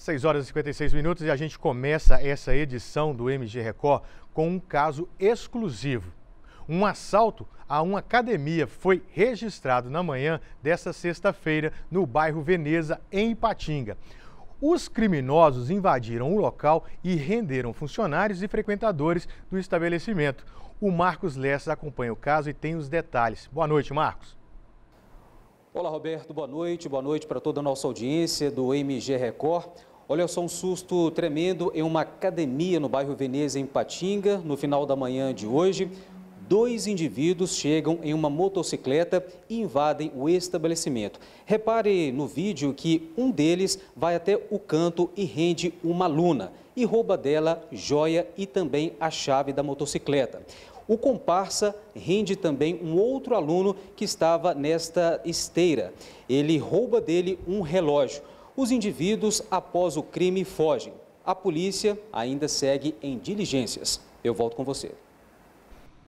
6 horas e 56 minutos e a gente começa essa edição do MG Record com um caso exclusivo. Um assalto a uma academia foi registrado na manhã desta sexta-feira no bairro Veneza, em Ipatinga. Os criminosos invadiram o local e renderam funcionários e frequentadores do estabelecimento. O Marcos Lessa acompanha o caso e tem os detalhes. Boa noite, Marcos. Olá, Roberto. Boa noite. Boa noite para toda a nossa audiência do MG Record. Olha só um susto tremendo em uma academia no bairro Veneza, em Patinga, no final da manhã de hoje. Dois indivíduos chegam em uma motocicleta e invadem o estabelecimento. Repare no vídeo que um deles vai até o canto e rende uma aluna e rouba dela joia e também a chave da motocicleta. O comparsa rende também um outro aluno que estava nesta esteira. Ele rouba dele um relógio. Os indivíduos, após o crime, fogem. A polícia ainda segue em diligências. Eu volto com você.